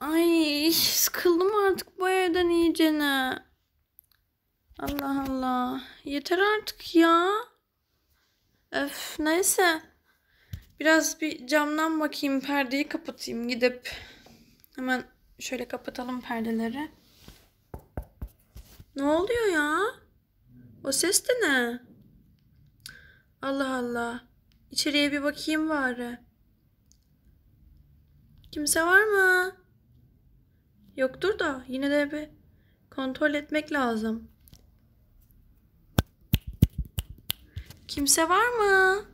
Ay sıkıldım artık bu evden iyicene. Allah Allah. Yeter artık ya. Öf neyse. Biraz bir camdan bakayım. Perdeyi kapatayım gidip. Hemen şöyle kapatalım perdeleri. Ne oluyor ya? O ses de ne? Allah Allah. İçeriye bir bakayım bari. Kimse var mı? yoktur da yine de bir kontrol etmek lazım. Kimse var mı?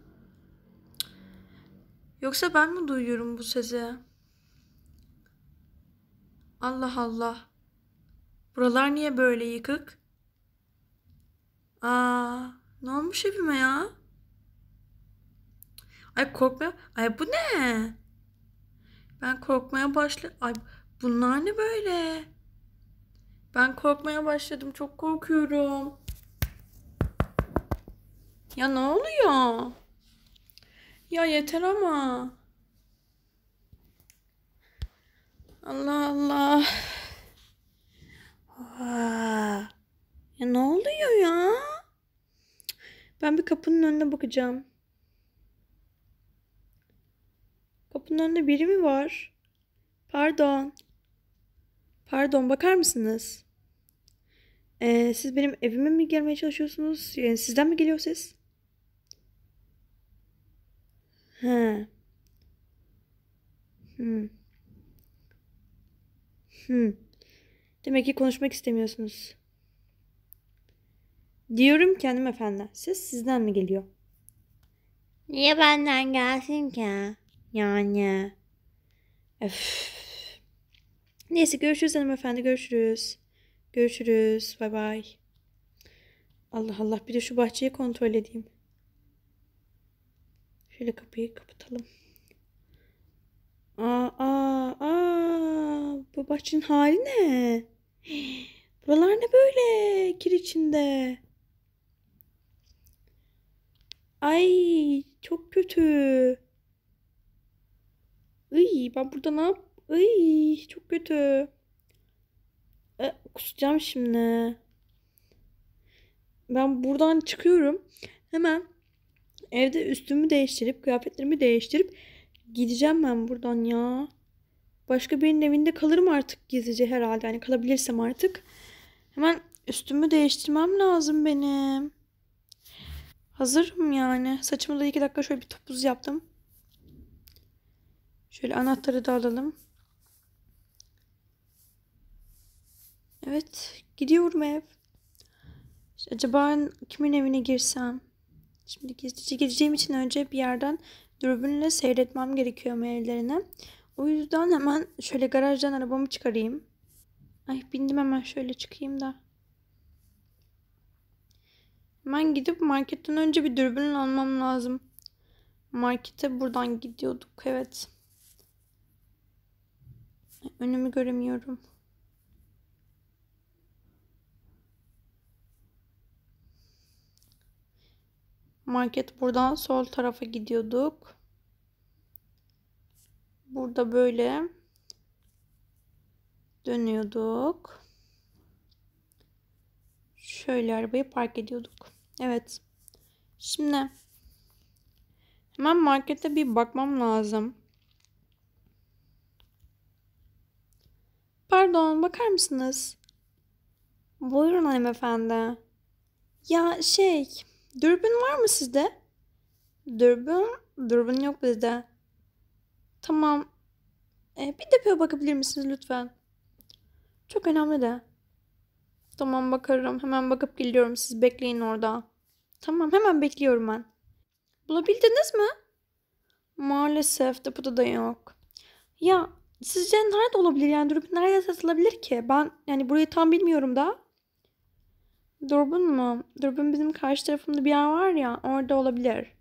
Yoksa ben mi duyuyorum bu sesi? Allah Allah. Buralar niye böyle yıkık? Aa, ne olmuş evime ya? Ay korkma. Ay bu ne? Ben korkmaya başladım. Ay Bunlar ne böyle? Ben korkmaya başladım. Çok korkuyorum. Ya ne oluyor? Ya yeter ama. Allah Allah. Ya ne oluyor ya? Ben bir kapının önüne bakacağım. Kapının önünde biri mi var? Pardon. Pardon bakar mısınız? Ee, siz benim evime mi gelmeye çalışıyorsunuz? Yani sizden mi geliyor ses? He. Hmm. Hmm. Demek ki konuşmak istemiyorsunuz. Diyorum kendim efendim. Ses sizden mi geliyor? Niye benden gelsin ki? Yani. Öf. Neyse görüşürüz hanımefendi. Görüşürüz. Görüşürüz. Bay bay. Allah Allah bir de şu bahçeyi kontrol edeyim. Şöyle kapıyı kapatalım. Aa, aa, aa. Bu bahçenin hali ne? Buralar ne böyle? Kir içinde. Ay çok kötü. Iy, ben burada ne yap Iy, çok kötü. E, kusacağım şimdi. Ben buradan çıkıyorum. Hemen evde üstümü değiştirip kıyafetlerimi değiştirip gideceğim ben buradan ya. Başka birinin evinde kalırım artık gizlice herhalde. Hani kalabilirsem artık. Hemen üstümü değiştirmem lazım benim. Hazırım yani. Saçımı da iki dakika şöyle bir topuz yaptım. Şöyle anahtarı da alalım. Evet gidiyorum ev. İşte acaba kimin evine girsem? Şimdi gizlice gideceğim için önce bir yerden dürbünle seyretmem gerekiyor evlerini. O yüzden hemen şöyle garajdan arabamı çıkarayım. Ay bindim hemen şöyle çıkayım da. Hemen gidip marketten önce bir dürbün almam lazım. Markete buradan gidiyorduk evet. Önümü göremiyorum. Market buradan sol tarafa gidiyorduk. Burada böyle dönüyorduk. Şöyle arabayı park ediyorduk. Evet. Şimdi hemen markete bir bakmam lazım. Pardon, bakar mısınız? Buyurun hanımefendi. Ya şey, Dürbün var mı sizde? Dürbün? Dürbün yok bizde. Tamam. Ee, bir depoya bakabilir misiniz lütfen? Çok önemli de. Tamam bakarım. Hemen bakıp geliyorum. Siz bekleyin orada. Tamam hemen bekliyorum ben. Bulabildiniz mi? Maalesef depoda da yok. Ya sizce nerede olabilir yani dürbün nerede satılabilir ki? Ben yani burayı tam bilmiyorum da. Durbun mu? Durbun bizim karşı tarafımda bir yer var ya orada olabilir.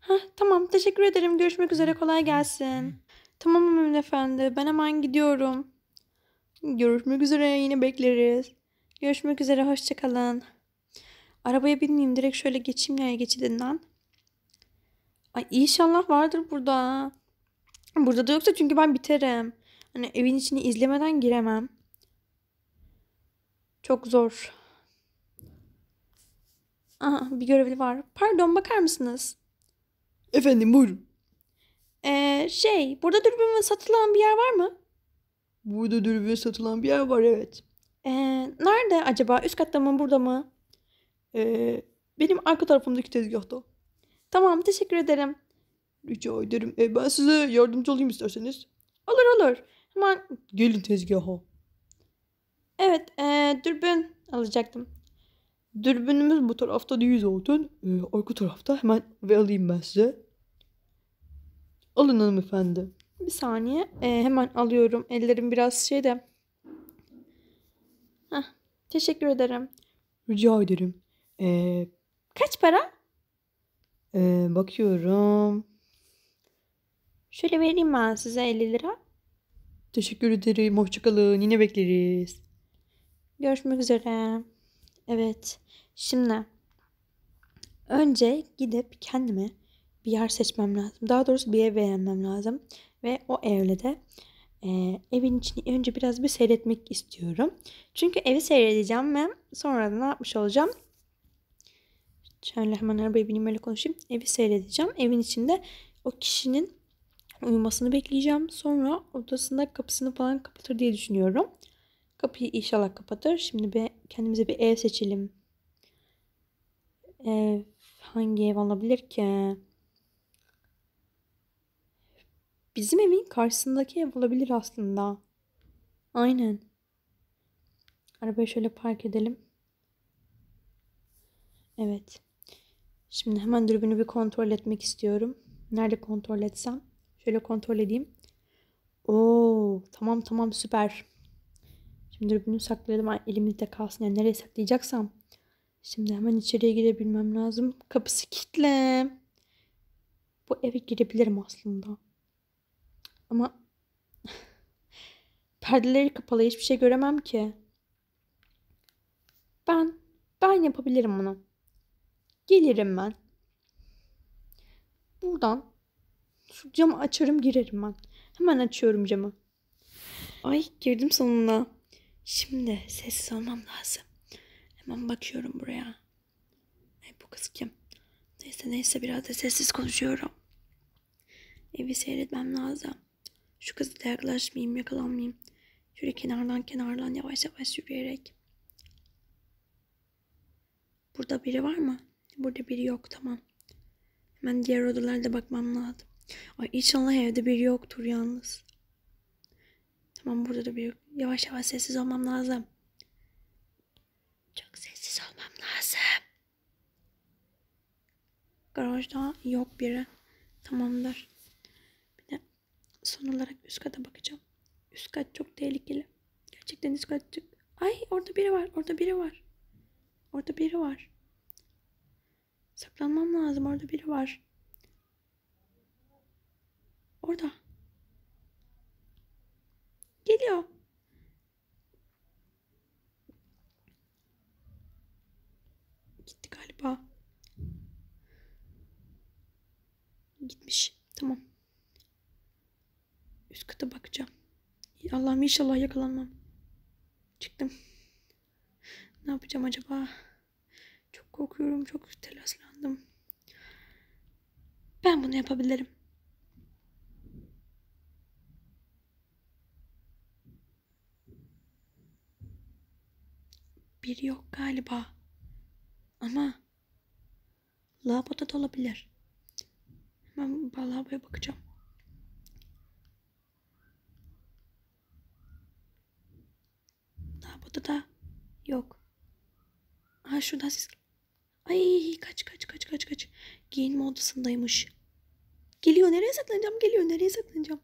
Heh, tamam teşekkür ederim. Görüşmek üzere kolay gelsin. Tamam Mümin Efendi ben hemen gidiyorum. Görüşmek üzere yine bekleriz. Görüşmek üzere hoşçakalın. Arabaya binmeyeyim direkt şöyle geçeyim yaya geçidinden. Ay inşallah vardır burada. Burada da yoksa çünkü ben biterim. Hani evin içini izlemeden giremem. Çok zor. Aha, bir görevli var. Pardon bakar mısınız? Efendim buyurun. Ee, şey burada dürbün satılan bir yer var mı? Burada dürbün satılan bir yer var evet. Ee, nerede acaba? Üst katta mı burada mı? Ee, benim arka tarafımdaki tezgahta. Tamam teşekkür ederim. Rica ederim. E, ben size yardımcı olayım isterseniz. Olur olur. Hemen gelin tezgaha. Evet e, dürbün alacaktım. Dürbünümüz bu tarafta değil zaten. Ee, arka tarafta. Hemen ve alayım ben size. Alın hanımefendi. Bir saniye. Ee, hemen alıyorum. Ellerim biraz şey de. teşekkür ederim. Rica ederim. Ee, Kaç para? Ee, bakıyorum. Şöyle vereyim ben size 50 lira. Teşekkür ederim. Hoşçakalın. Yine bekleriz. Görüşmek üzere. Evet. Şimdi önce gidip kendime bir yer seçmem lazım. Daha doğrusu bir ev beğenmem lazım. Ve o evle de e, evin içini önce biraz bir seyretmek istiyorum. Çünkü evi seyredeceğim ve sonra da ne yapmış olacağım? Şöyle hemen arabaya bineyim öyle konuşayım. Evi seyredeceğim. Evin içinde o kişinin uyumasını bekleyeceğim. Sonra odasında kapısını falan kapatır diye düşünüyorum. Kapıyı inşallah kapatır. Şimdi bir Kendimize bir ev seçelim. Ev hangi ev olabilir ki? Bizim evin karşısındaki ev olabilir aslında. Aynen. Arabayı şöyle park edelim. Evet. Şimdi hemen dürbünü bir kontrol etmek istiyorum. Nerede kontrol etsem? Şöyle kontrol edeyim. Oo, tamam tamam süper. Şimdi bunu saklayalım elimizde kalsın. Yani nereye saklayacaksam. Şimdi hemen içeriye girebilmem lazım. Kapısı kilitli. Bu eve girebilirim aslında. Ama perdeleri kapalı hiçbir şey göremem ki. Ben ben yapabilirim bunu. Gelirim ben. Buradan şu camı açarım girerim ben. Hemen açıyorum camı. Ay girdim sonuna. Şimdi sessiz olmam lazım. Hemen bakıyorum buraya. Ay bu kız kim? Neyse neyse biraz da sessiz konuşuyorum. Evi seyretmem lazım. Şu kızı da yaklaşmayayım yakalanmayayım. Şöyle kenardan kenardan yavaş yavaş yürüyerek. Burada biri var mı? Burada biri yok tamam. Hemen diğer odalarda bakmam lazım. Ay inşallah evde biri yoktur yalnız. Tamam burada da büyük. Yavaş yavaş sessiz olmam lazım. Çok sessiz olmam lazım. Garajda yok biri. Tamamdır. Bir de son olarak üst kata bakacağım. Üst kat çok tehlikeli. Gerçekten üst kat çok... Ay orada biri var. Orada biri var. Orada biri var. Saklanmam lazım. Orada biri var. Orada. Geliyor. Gitti galiba. Gitmiş. Tamam. Üst kata bakacağım. Allah'ım inşallah yakalanmam. Çıktım. Ne yapacağım acaba? Çok korkuyorum. Çok telaslandım. Ben bunu yapabilirim. biri yok galiba. Ama lavaboda da olabilir. Hemen lavaboya bakacağım. Lavaboda da yok. Ha şurada siz... Ay kaç kaç kaç kaç kaç. Giyinme odasındaymış. Geliyor nereye saklanacağım? Geliyor nereye saklanacağım?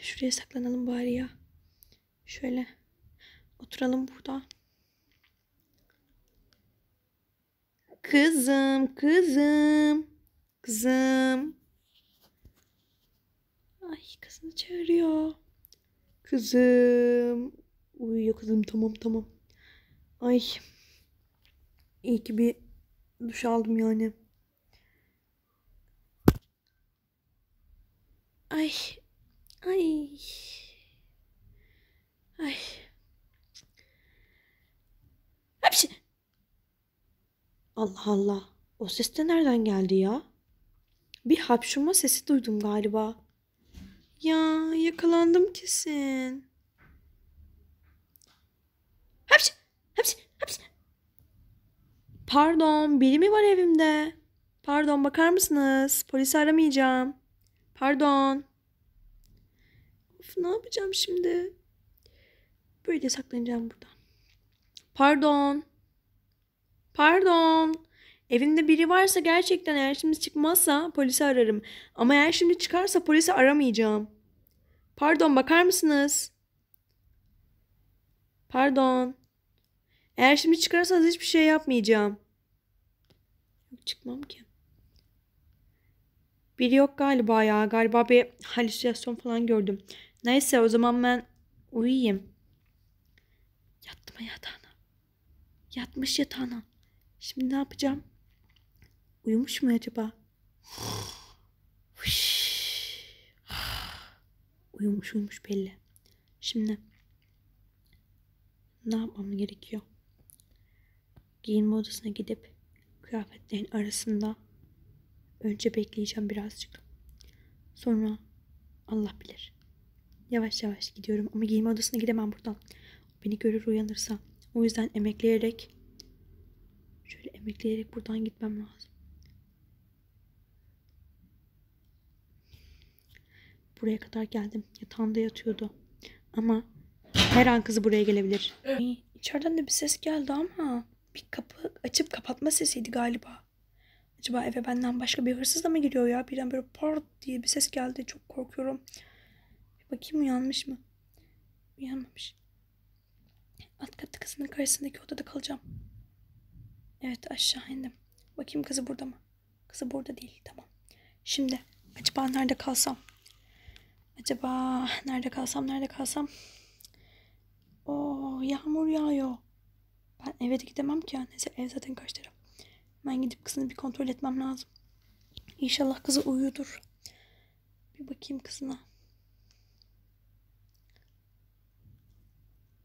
Şuraya saklanalım bari ya. Şöyle oturalım burada. Kızım, kızım, kızım. Ay kızını çağırıyor. Kızım. Uyuyor kızım tamam tamam. Ay. İyi ki bir duş aldım yani. Ay. Ay. Allah Allah o ses de nereden geldi ya? Bir hapşurma sesi duydum galiba. Ya yakalandım kesin. Hapş, hapş, hapş. Pardon biri mi var evimde? Pardon bakar mısınız? Polisi aramayacağım. Pardon. Of ne yapacağım şimdi? Böyle saklanacağım buradan. Pardon. Pardon. Evinde biri varsa gerçekten eğer şimdi çıkmazsa polisi ararım. Ama eğer şimdi çıkarsa polisi aramayacağım. Pardon bakar mısınız? Pardon. Eğer şimdi çıkarsanız hiçbir şey yapmayacağım. çıkmam ki. Biri yok galiba ya. Galiba bir halüsinasyon falan gördüm. Neyse o zaman ben uyuyayım. Yattım yatağına. Yatmış yatağına. Şimdi ne yapacağım? Uyumuş mu acaba? uyumuş uyumuş belli. Şimdi ne yapmam gerekiyor? Giyinme odasına gidip kıyafetlerin arasında önce bekleyeceğim birazcık. Sonra Allah bilir. Yavaş yavaş gidiyorum ama giyinme odasına gidemem buradan. Beni görür uyanırsa. O yüzden emekleyerek Şöyle emekleyerek buradan gitmem lazım. Buraya kadar geldim. Yatağında yatıyordu. Ama her an kızı buraya gelebilir. İçeriden de bir ses geldi ama bir kapı açıp kapatma sesiydi galiba. Acaba eve benden başka bir hırsız da mı giriyor ya? Birden böyle par diye bir ses geldi. Çok korkuyorum. Bir bakayım uyanmış mı? Uyanmamış. Alt katta kızının karşısındaki odada kalacağım. Evet aşağı indim. Bakayım kızı burada mı? Kızı burada değil. Tamam. Şimdi acaba nerede kalsam? Acaba nerede kalsam nerede kalsam? Oo oh, yağmur yağıyor. Ben eve de gidemem ki. Neyse ev zaten kaç taraf. Ben gidip kızını bir kontrol etmem lazım. İnşallah kızı uyudur. Bir bakayım kızına.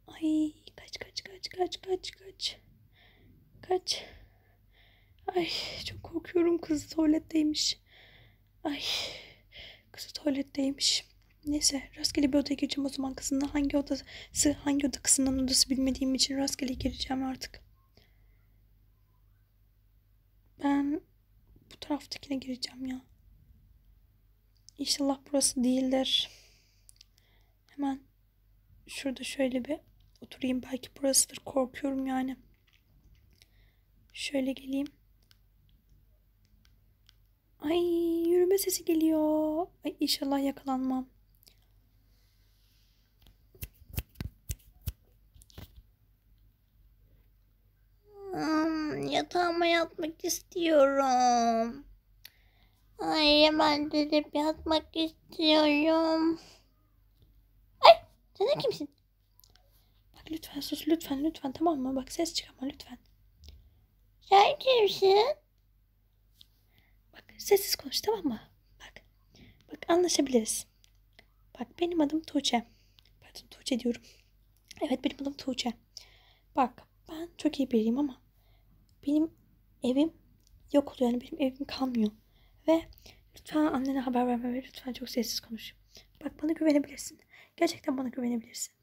Ay kaç kaç kaç kaç kaç kaç. Kaç. Ay çok korkuyorum kızı tuvaletteymiş. Ay kızı tuvaletteymiş. Neyse rastgele bir odaya gireceğim o zaman kızının hangi odası hangi oda kızının odası bilmediğim için rastgele gireceğim artık. Ben bu taraftakine gireceğim ya. İnşallah burası değildir. Hemen şurada şöyle bir oturayım belki burasıdır korkuyorum yani. Şöyle geleyim. Ay yürüme sesi geliyor. Ay inşallah yakalanmam. Hmm, yatağıma yatmak istiyorum. Ay hemen dedip yatmak istiyorum. Ay sen de kimsin? Bak lütfen sus lütfen lütfen tamam mı? Bak ses çıkarma lütfen bakıyorsun? Bak sessiz konuş tamam mı? Bak. Bak anlaşabiliriz. Bak benim adım Tuğçe. Pardon Tuğçe diyorum. Evet benim adım Tuğçe. Bak ben çok iyi biriyim ama benim evim yok oluyor. Yani benim evim kalmıyor. Ve lütfen annene haber verme ve lütfen çok sessiz konuş. Bak bana güvenebilirsin. Gerçekten bana güvenebilirsin.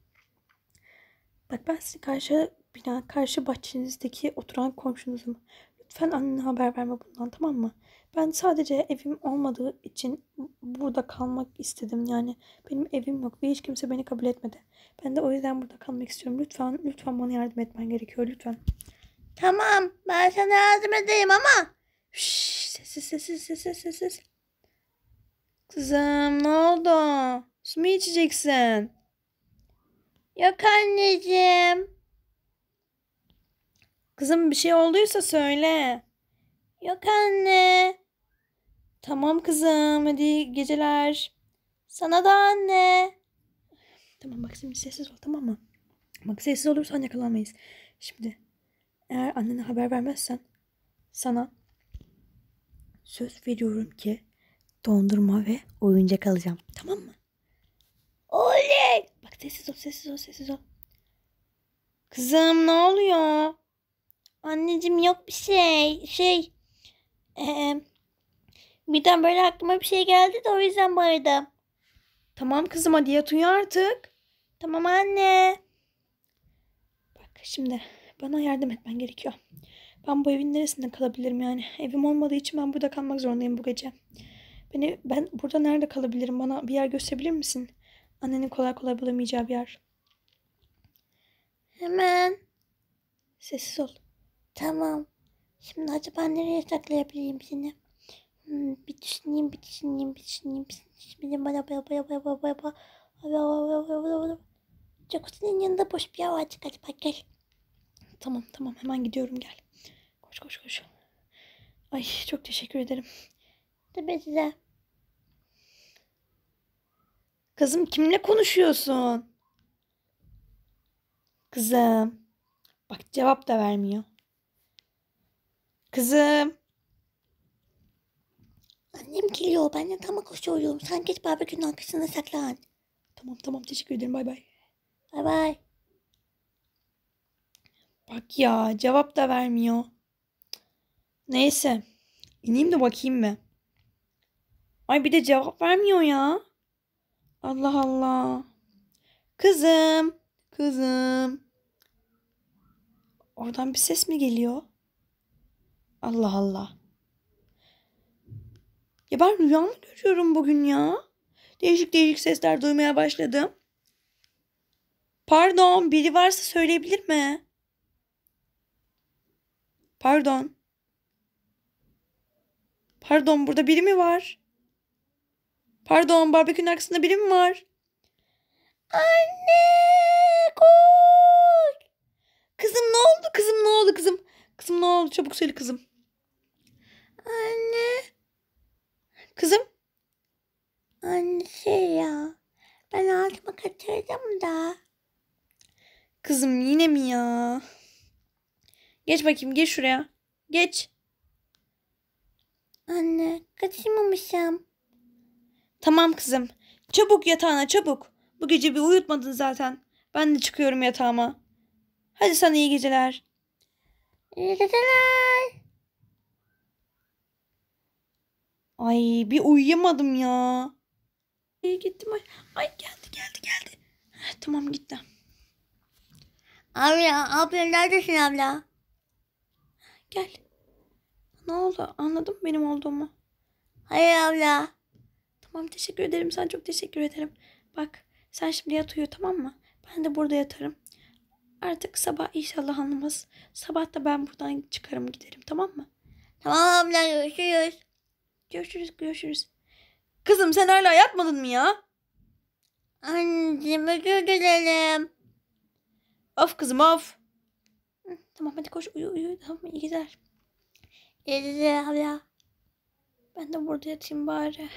Bak ben sizi karşı bina karşı bahçenizdeki oturan komşunuzum. Lütfen annene haber verme bundan tamam mı? Ben sadece evim olmadığı için burada kalmak istedim yani. Benim evim yok ve hiç kimse beni kabul etmedi. Ben de o yüzden burada kalmak istiyorum. Lütfen, lütfen bana yardım etmen gerekiyor lütfen. Tamam ben sana yardım edeyim ama. Şşş, sessiz sessiz sessiz sessiz. Kızım ne oldu? Su mu içeceksin? Yok anneciğim. Kızım bir şey olduysa söyle. Yok anne. Tamam kızım hadi geceler. Sana da anne. Tamam bak şimdi sessiz ol tamam mı? Bak sessiz olursan yakalanmayız. Şimdi eğer annene haber vermezsen sana söz veriyorum ki dondurma ve oyuncak alacağım. Tamam mı? Oley! Bak sessiz ol sessiz ol sessiz ol. Kızım ne oluyor? Anneciğim yok bir şey. Şey. Ee, birden böyle aklıma bir şey geldi de o yüzden bağırdım. Tamam kızım hadi yat uyu artık. Tamam anne. Bak şimdi bana yardım etmen gerekiyor. Ben bu evin neresinde kalabilirim yani? Evim olmadığı için ben burada kalmak zorundayım bu gece. Beni ben burada nerede kalabilirim? Bana bir yer gösterebilir misin? Annenin kolay kolay bulamayacağı bir yer. Hemen. Sessiz ol. Tamam. Şimdi acaba nereye saklayabilirim seni? Hmm, bir düşüneyim, bir düşüneyim, bir düşüneyim. Şimdi bana bana bana bana bana bana bana bana bana Jacuzzi'nin yanında boş bir hava açık hadi bak gel. Tamam tamam hemen gidiyorum gel. Koş koş koş. Ay çok teşekkür ederim. Tabii size. Kızım kimle konuşuyorsun? Kızım. Bak cevap da vermiyor. Kızım. Annem geliyor. Ben de tam koşuyorum. Şey Sen git barbekünün arkasına saklan. Tamam tamam teşekkür ederim. Bay bay. Bay bay. Bak ya cevap da vermiyor. Neyse. İneyim de bakayım mı? Ay bir de cevap vermiyor ya. Allah Allah. Kızım. Kızım. Oradan bir ses mi geliyor? Allah Allah. Ya ben rüya mı görüyorum bugün ya. Değişik değişik sesler duymaya başladım. Pardon biri varsa söyleyebilir mi? Pardon. Pardon burada biri mi var? Pardon barbekünün arkasında biri mi var? Anne koş. Kızım ne oldu kızım ne oldu kızım? Kızım ne oldu çabuk söyle kızım. Anne. Kızım. Anne şey ya. Ben altıma kaçırdım da. Kızım yine mi ya? Geç bakayım geç şuraya. Geç. Anne kaçırmamışım. Tamam kızım. Çabuk yatağına çabuk. Bu gece bir uyutmadın zaten. Ben de çıkıyorum yatağıma. Hadi sana iyi geceler. İyi geceler. Ay bir uyuyamadım ya. İyi gittim. Ay, ay geldi geldi geldi. Tamam tamam Abi ya abla neredesin abla? Gel. Ne oldu? Anladın mı benim olduğumu? Hayır abla. Tamam teşekkür ederim. Sana çok teşekkür ederim. Bak sen şimdi yat uyu tamam mı? Ben de burada yatarım. Artık sabah inşallah anlamaz. Sabah da ben buradan çıkarım giderim tamam mı? Tamam abla görüşürüz. Görüşürüz görüşürüz. Kızım sen hala yatmadın mı ya? Anneciğim özür dilerim. Of kızım of. Tamam hadi koş uyu uyu. Tamam iyi gider. İyi geceler hala. Ben de burada yatayım bari.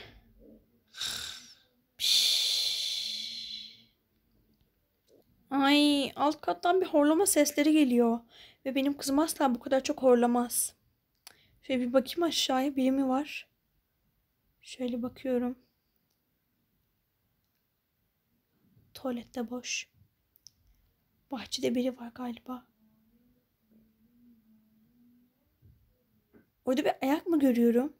Ay alt kattan bir horlama sesleri geliyor. Ve benim kızım asla bu kadar çok horlamaz. Şöyle bir bakayım aşağıya biri mi var? Şöyle bakıyorum. Tuvalette boş. Bahçede biri var galiba. Orada bir ayak mı görüyorum?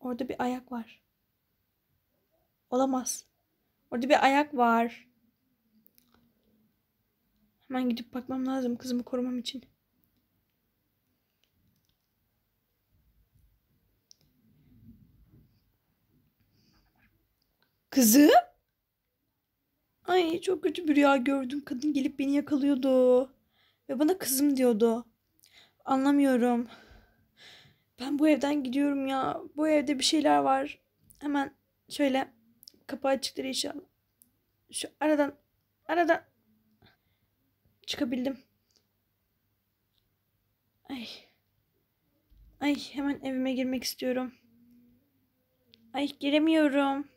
Orada bir ayak var. Olamaz. Orada bir ayak var. Hemen gidip bakmam lazım kızımı korumam için. Kızım? Ay çok kötü bir rüya gördüm. Kadın gelip beni yakalıyordu. Ve bana kızım diyordu. Anlamıyorum. Ben bu evden gidiyorum ya. Bu evde bir şeyler var. Hemen şöyle kapı açıkları inşallah. Şu aradan aradan çıkabildim. Ay. Ay hemen evime girmek istiyorum. Ay giremiyorum.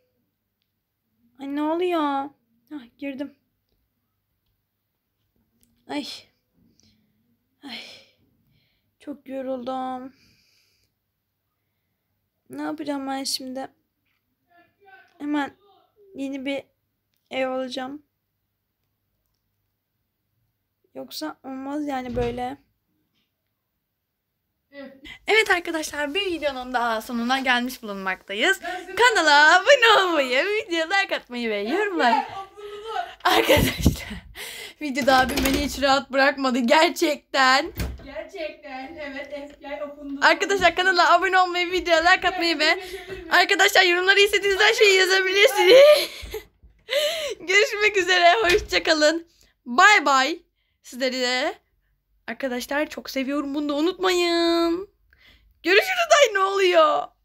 Ay ne oluyor? Ah girdim. Ay. Ay. Çok yoruldum. Ne yapacağım ben şimdi? Hemen yeni bir ev alacağım. Yoksa olmaz yani böyle. Evet arkadaşlar bir videonun daha sonuna gelmiş bulunmaktayız. Kanala abone olmayı, video like atmayı ve yorumlar. arkadaşlar videoda abim beni hiç rahat bırakmadı gerçekten. Gerçekten evet FBI okundu. Arkadaşlar kanala abone olmayı, video like atmayı ve şey arkadaşlar yorumları istediğiniz her şeyi yazabilirsiniz. Görüşmek üzere hoşçakalın. Bay bay. Sizleri de Arkadaşlar çok seviyorum bunu da unutmayın. Görüşürüz ay ne oluyor?